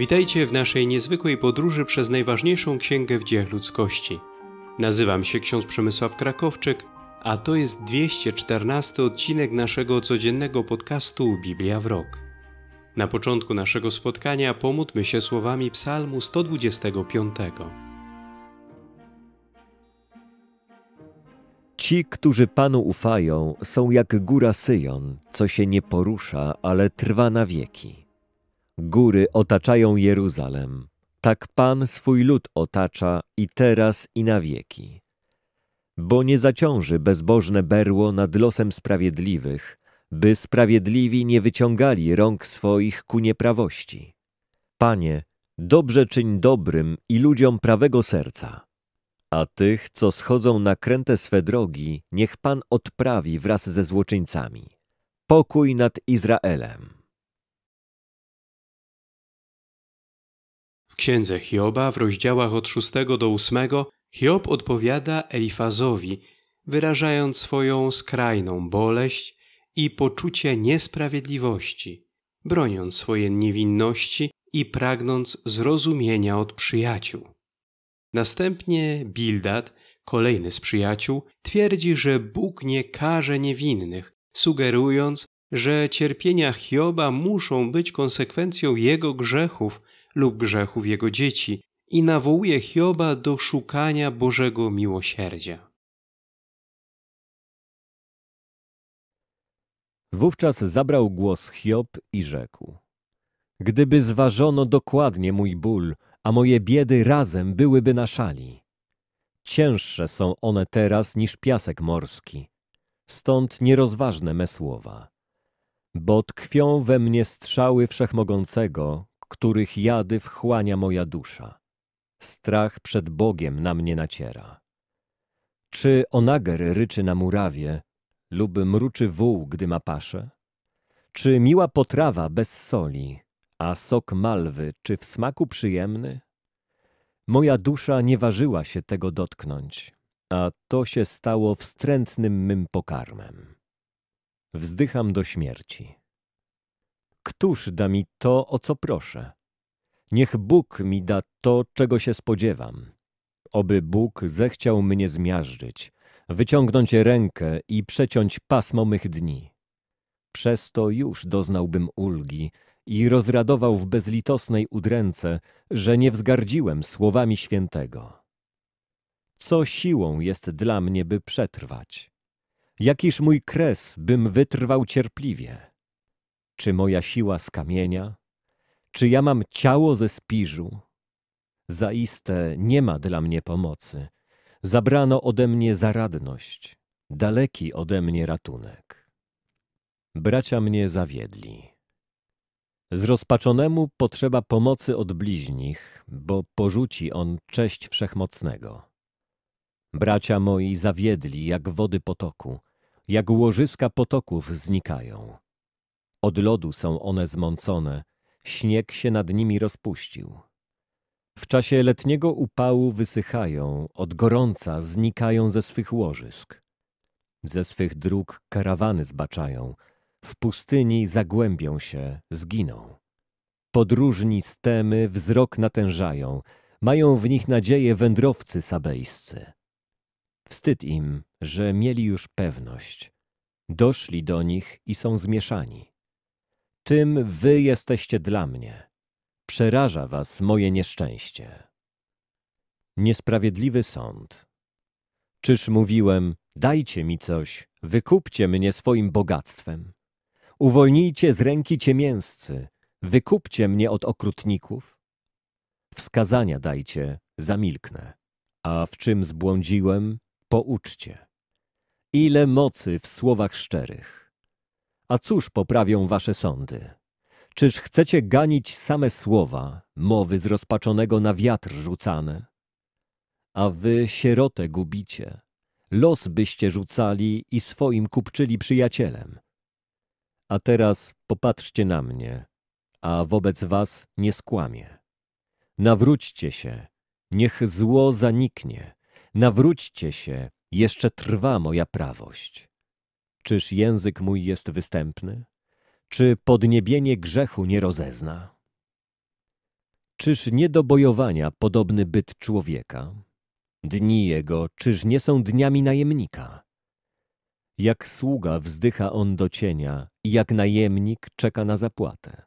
Witajcie w naszej niezwykłej podróży przez najważniejszą księgę w dziejach ludzkości. Nazywam się ksiądz Przemysław Krakowczyk, a to jest 214 odcinek naszego codziennego podcastu Biblia w rok. Na początku naszego spotkania pomódlmy się słowami Psalmu 125. Ci, którzy Panu ufają, są jak góra Syjon, co się nie porusza, ale trwa na wieki. Góry otaczają Jeruzalem. Tak Pan swój lud otacza i teraz i na wieki. Bo nie zaciąży bezbożne berło nad losem sprawiedliwych, by sprawiedliwi nie wyciągali rąk swoich ku nieprawości. Panie, dobrze czyń dobrym i ludziom prawego serca. A tych, co schodzą na kręte swe drogi, niech Pan odprawi wraz ze złoczyńcami. Pokój nad Izraelem. księdze Hioba w rozdziałach od 6 do 8 Hiob odpowiada Elifazowi, wyrażając swoją skrajną boleść i poczucie niesprawiedliwości, broniąc swojej niewinności i pragnąc zrozumienia od przyjaciół. Następnie Bildad, kolejny z przyjaciół, twierdzi, że Bóg nie karze niewinnych, sugerując, że cierpienia Hioba muszą być konsekwencją jego grzechów – lub grzechów jego dzieci i nawołuje Hioba do szukania Bożego miłosierdzia. Wówczas zabrał głos Hiob i rzekł: Gdyby zważono dokładnie mój ból, a moje biedy razem byłyby na szali. Cięższe są one teraz niż piasek morski, stąd nierozważne me słowa. Bo tkwią we mnie strzały wszechmogącego, których jady wchłania moja dusza. Strach przed Bogiem na mnie naciera. Czy onager ryczy na murawie lub mruczy wół, gdy ma paszę? Czy miła potrawa bez soli, a sok malwy, czy w smaku przyjemny? Moja dusza nie ważyła się tego dotknąć, a to się stało wstrętnym mym pokarmem. Wzdycham do śmierci. Któż da mi to, o co proszę? Niech Bóg mi da to, czego się spodziewam. Oby Bóg zechciał mnie zmiażdżyć, wyciągnąć rękę i przeciąć pasmo mych dni. Przez to już doznałbym ulgi i rozradował w bezlitosnej udręce, że nie wzgardziłem słowami świętego. Co siłą jest dla mnie, by przetrwać? Jakiż mój kres, bym wytrwał cierpliwie? Czy moja siła z kamienia? Czy ja mam ciało ze spiżu? Zaiste nie ma dla mnie pomocy. Zabrano ode mnie zaradność, daleki ode mnie ratunek. Bracia mnie zawiedli. Zrozpaczonemu potrzeba pomocy od bliźnich, bo porzuci on cześć wszechmocnego. Bracia moi zawiedli jak wody potoku, jak łożyska potoków znikają. Od lodu są one zmącone, śnieg się nad nimi rozpuścił. W czasie letniego upału wysychają, od gorąca znikają ze swych łożysk. Ze swych dróg karawany zbaczają, w pustyni zagłębią się, zginą. Podróżni stemy wzrok natężają, mają w nich nadzieję wędrowcy sabejscy. Wstyd im, że mieli już pewność. Doszli do nich i są zmieszani tym wy jesteście dla mnie. Przeraża was moje nieszczęście. Niesprawiedliwy sąd. Czyż mówiłem, dajcie mi coś, wykupcie mnie swoim bogactwem. Uwolnijcie z ręki ciemięscy, wykupcie mnie od okrutników. Wskazania dajcie, zamilknę, a w czym zbłądziłem, pouczcie. Ile mocy w słowach szczerych. A cóż poprawią wasze sądy? Czyż chcecie ganić same słowa, mowy zrozpaczonego na wiatr rzucane? A wy sierotę gubicie, los byście rzucali i swoim kupczyli przyjacielem. A teraz popatrzcie na mnie, a wobec was nie skłamie. Nawróćcie się, niech zło zaniknie. Nawróćcie się, jeszcze trwa moja prawość. Czyż język mój jest występny? Czy podniebienie grzechu nie rozezna? Czyż nie do bojowania podobny byt człowieka? Dni jego czyż nie są dniami najemnika? Jak sługa wzdycha on do cienia i jak najemnik czeka na zapłatę.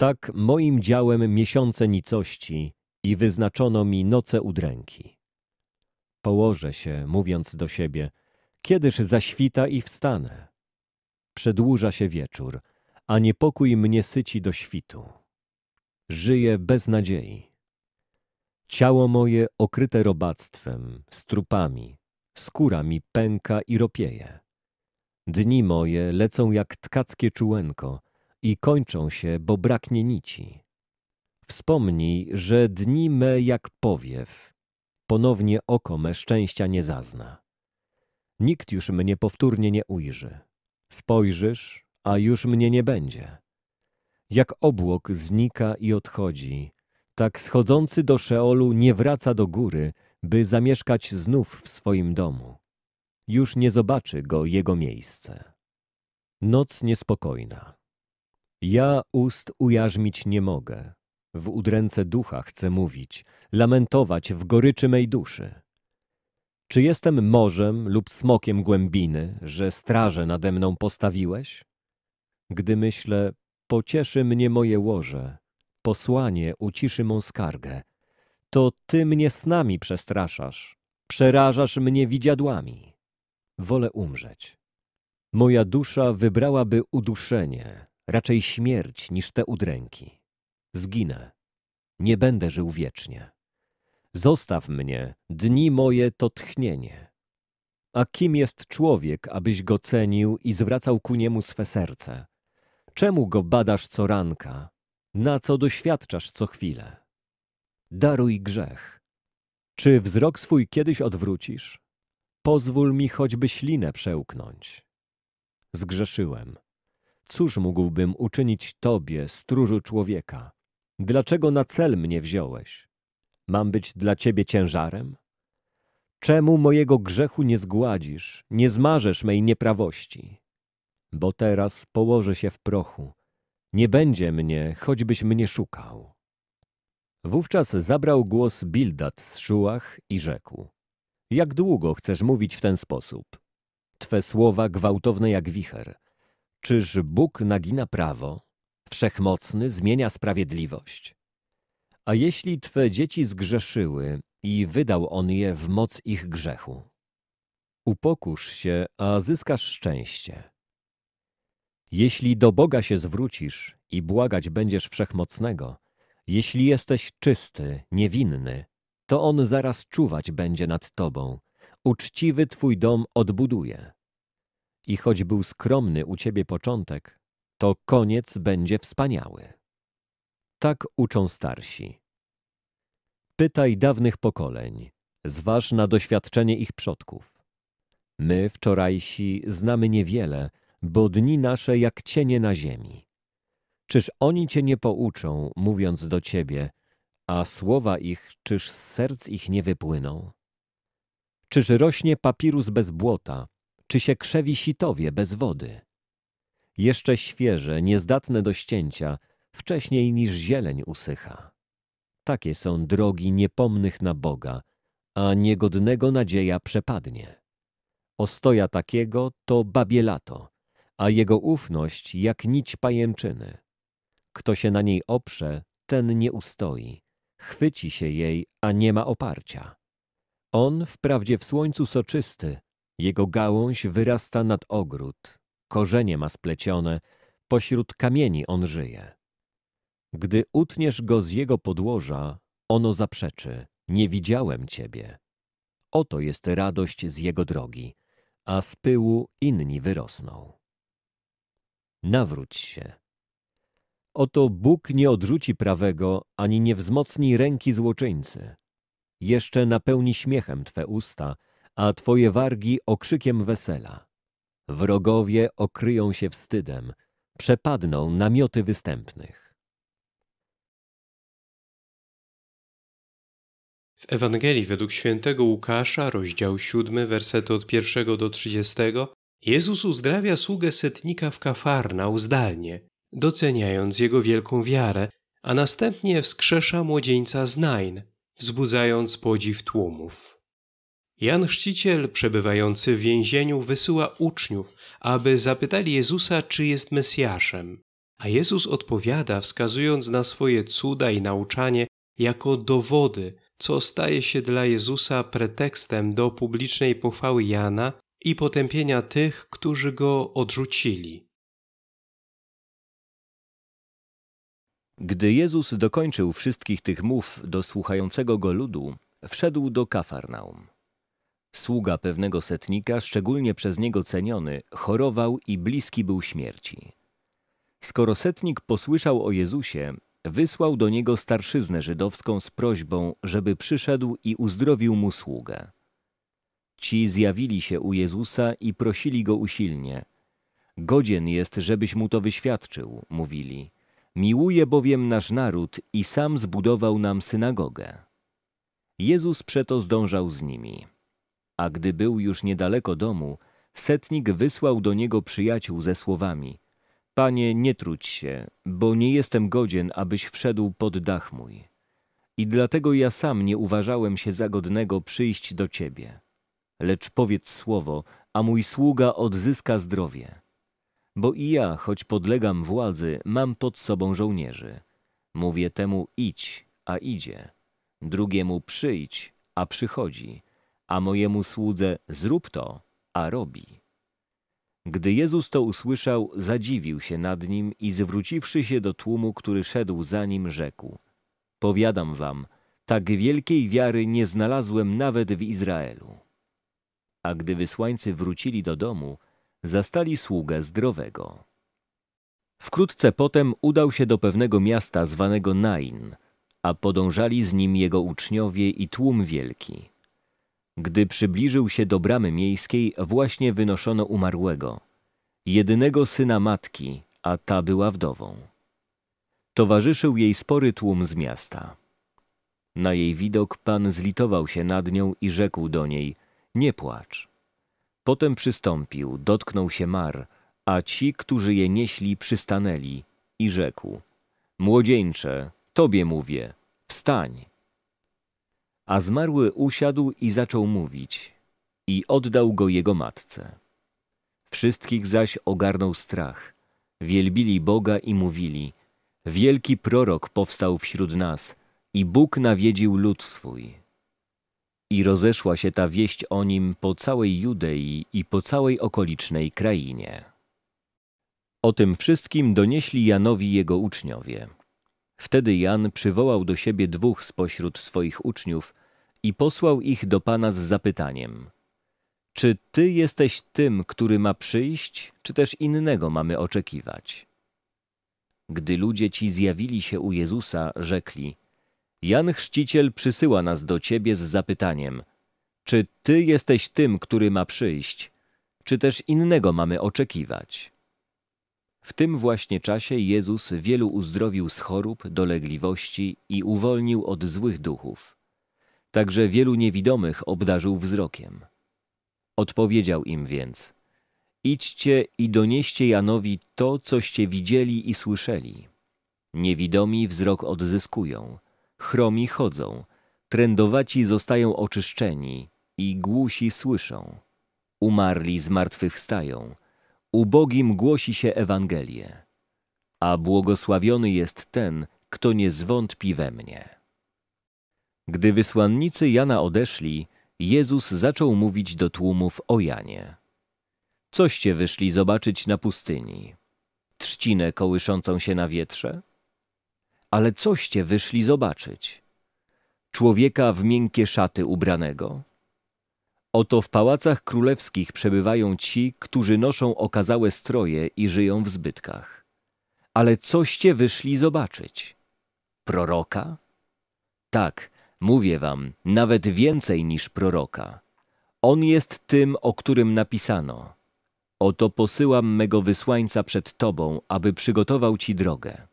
Tak moim działem miesiące nicości i wyznaczono mi noce udręki. Położę się, mówiąc do siebie – Kiedyż zaświta i wstanę? Przedłuża się wieczór, a niepokój mnie syci do świtu. Żyję bez nadziei. Ciało moje okryte robactwem, strupami, skóra mi pęka i ropieje. Dni moje lecą jak tkackie czułenko i kończą się, bo braknie nici. Wspomnij, że dni me jak powiew, ponownie oko me szczęścia nie zazna. Nikt już mnie powtórnie nie ujrzy. Spojrzysz, a już mnie nie będzie. Jak obłok znika i odchodzi, tak schodzący do Szeolu nie wraca do góry, by zamieszkać znów w swoim domu. Już nie zobaczy go jego miejsce. Noc niespokojna. Ja ust ujarzmić nie mogę. W udręce ducha chcę mówić, lamentować w goryczy mej duszy. Czy jestem morzem lub smokiem głębiny, że straże nade mną postawiłeś? Gdy myślę, pocieszy mnie moje łoże, posłanie uciszy mą skargę, to Ty mnie snami przestraszasz, przerażasz mnie widziadłami. Wolę umrzeć. Moja dusza wybrałaby uduszenie, raczej śmierć niż te udręki. Zginę. Nie będę żył wiecznie. Zostaw mnie, dni moje to tchnienie. A kim jest człowiek, abyś go cenił i zwracał ku niemu swe serce? Czemu go badasz co ranka? Na co doświadczasz co chwilę? Daruj grzech. Czy wzrok swój kiedyś odwrócisz? Pozwól mi choćby ślinę przełknąć. Zgrzeszyłem. Cóż mógłbym uczynić Tobie, stróżu człowieka? Dlaczego na cel mnie wziąłeś? Mam być dla Ciebie ciężarem? Czemu mojego grzechu nie zgładzisz, nie zmarzesz mej nieprawości? Bo teraz położę się w prochu, nie będzie mnie, choćbyś mnie szukał. Wówczas zabrał głos Bildad z Szułach i rzekł. Jak długo chcesz mówić w ten sposób? Twe słowa gwałtowne jak wicher. Czyż Bóg nagina prawo? Wszechmocny zmienia sprawiedliwość? A jeśli Twe dzieci zgrzeszyły i wydał On je w moc ich grzechu? Upokórz się, a zyskasz szczęście. Jeśli do Boga się zwrócisz i błagać będziesz Wszechmocnego, jeśli jesteś czysty, niewinny, to On zaraz czuwać będzie nad Tobą, uczciwy Twój dom odbuduje. I choć był skromny u Ciebie początek, to koniec będzie wspaniały. Tak uczą starsi. Pytaj dawnych pokoleń, zważ na doświadczenie ich przodków. My, wczorajsi, znamy niewiele, bo dni nasze jak cienie na ziemi. Czyż oni cię nie pouczą, mówiąc do ciebie, a słowa ich czyż z serc ich nie wypłyną? Czyż rośnie papirus bez błota, czy się krzewi sitowie bez wody? Jeszcze świeże, niezdatne do ścięcia, wcześniej niż zieleń usycha. Takie są drogi niepomnych na Boga, a niegodnego nadzieja przepadnie. Ostoja takiego to babielato, a jego ufność jak nić pajęczyny. Kto się na niej oprze, ten nie ustoi, chwyci się jej, a nie ma oparcia. On wprawdzie w słońcu soczysty, jego gałąź wyrasta nad ogród, korzenie ma splecione, pośród kamieni on żyje. Gdy utniesz go z jego podłoża, ono zaprzeczy: Nie widziałem ciebie. Oto jest radość z jego drogi, a z pyłu inni wyrosną. Nawróć się. Oto Bóg nie odrzuci prawego, ani nie wzmocni ręki złoczyńcy. Jeszcze napełni śmiechem Twe usta, a Twoje wargi okrzykiem wesela. Wrogowie okryją się wstydem, przepadną namioty występnych. W Ewangelii według świętego Łukasza, rozdział 7, wersety od 1 do 30, Jezus uzdrawia sługę setnika w Kafarnał zdalnie, doceniając jego wielką wiarę, a następnie wskrzesza młodzieńca z Nain, wzbudzając podziw tłumów. Jan Chrzciciel, przebywający w więzieniu, wysyła uczniów, aby zapytali Jezusa, czy jest Mesjaszem, a Jezus odpowiada, wskazując na swoje cuda i nauczanie jako dowody – co staje się dla Jezusa pretekstem do publicznej pochwały Jana i potępienia tych, którzy go odrzucili. Gdy Jezus dokończył wszystkich tych mów do słuchającego go ludu, wszedł do Kafarnaum. Sługa pewnego setnika, szczególnie przez niego ceniony, chorował i bliski był śmierci. Skoro setnik posłyszał o Jezusie, wysłał do niego starszyznę żydowską z prośbą, żeby przyszedł i uzdrowił mu sługę. Ci zjawili się u Jezusa i prosili go usilnie. Godzien jest, żebyś mu to wyświadczył, mówili. Miłuje bowiem nasz naród i sam zbudował nam synagogę. Jezus przeto zdążał z nimi. A gdy był już niedaleko domu, setnik wysłał do niego przyjaciół ze słowami – Panie, nie trudź się, bo nie jestem godzien, abyś wszedł pod dach mój. I dlatego ja sam nie uważałem się za godnego przyjść do Ciebie. Lecz powiedz słowo, a mój sługa odzyska zdrowie. Bo i ja, choć podlegam władzy, mam pod sobą żołnierzy. Mówię temu idź, a idzie, drugiemu przyjdź, a przychodzi, a mojemu słudze zrób to, a robi. Gdy Jezus to usłyszał, zadziwił się nad nim i zwróciwszy się do tłumu, który szedł za nim, rzekł: Powiadam wam, tak wielkiej wiary nie znalazłem nawet w Izraelu. A gdy wysłańcy wrócili do domu, zastali sługę zdrowego. Wkrótce potem udał się do pewnego miasta zwanego Nain, a podążali z nim jego uczniowie i tłum wielki. Gdy przybliżył się do bramy miejskiej, właśnie wynoszono umarłego, jedynego syna matki, a ta była wdową. Towarzyszył jej spory tłum z miasta. Na jej widok pan zlitował się nad nią i rzekł do niej: Nie płacz. Potem przystąpił, dotknął się mar, a ci, którzy je nieśli, przystanęli i rzekł: Młodzieńcze, tobie mówię, wstań. A zmarły usiadł i zaczął mówić i oddał go jego matce. Wszystkich zaś ogarnął strach. Wielbili Boga i mówili, wielki prorok powstał wśród nas i Bóg nawiedził lud swój. I rozeszła się ta wieść o nim po całej Judei i po całej okolicznej krainie. O tym wszystkim donieśli Janowi jego uczniowie. Wtedy Jan przywołał do siebie dwóch spośród swoich uczniów i posłał ich do Pana z zapytaniem: Czy ty jesteś tym, który ma przyjść, czy też innego mamy oczekiwać? Gdy ludzie ci zjawili się u Jezusa, rzekli: Jan Chrzciciel przysyła nas do ciebie z zapytaniem: Czy ty jesteś tym, który ma przyjść, czy też innego mamy oczekiwać? W tym właśnie czasie Jezus wielu uzdrowił z chorób, dolegliwości i uwolnił od złych duchów. Także wielu niewidomych obdarzył wzrokiem. Odpowiedział im więc: Idźcie i donieście Janowi to, coście widzieli i słyszeli. Niewidomi wzrok odzyskują, chromi chodzą, trędowaci zostają oczyszczeni i głusi słyszą. Umarli z martwych stają Ubogim głosi się Ewangelię, a błogosławiony jest ten, kto nie zwątpi we mnie. Gdy wysłannicy Jana odeszli, Jezus zaczął mówić do tłumów o Janie. Coście wyszli zobaczyć na pustyni? Trzcinę kołyszącą się na wietrze? Ale coście wyszli zobaczyć? Człowieka w miękkie szaty ubranego? Oto w pałacach królewskich przebywają ci, którzy noszą okazałe stroje i żyją w zbytkach. Ale coście wyszli zobaczyć? Proroka? Tak, mówię wam, nawet więcej niż proroka. On jest tym, o którym napisano. Oto posyłam mego wysłańca przed tobą, aby przygotował ci drogę.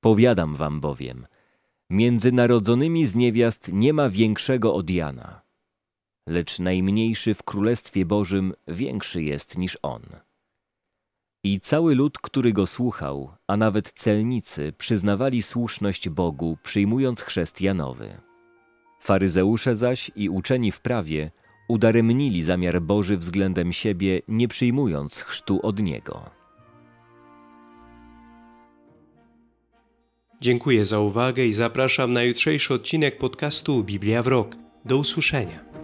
Powiadam wam bowiem, między narodzonymi z niewiast nie ma większego od Jana lecz najmniejszy w Królestwie Bożym większy jest niż on. I cały lud, który go słuchał, a nawet celnicy, przyznawali słuszność Bogu, przyjmując chrzest Janowy. Faryzeusze zaś i uczeni w prawie udaremnili zamiar Boży względem siebie, nie przyjmując chrztu od Niego. Dziękuję za uwagę i zapraszam na jutrzejszy odcinek podcastu Biblia w Rok. Do usłyszenia.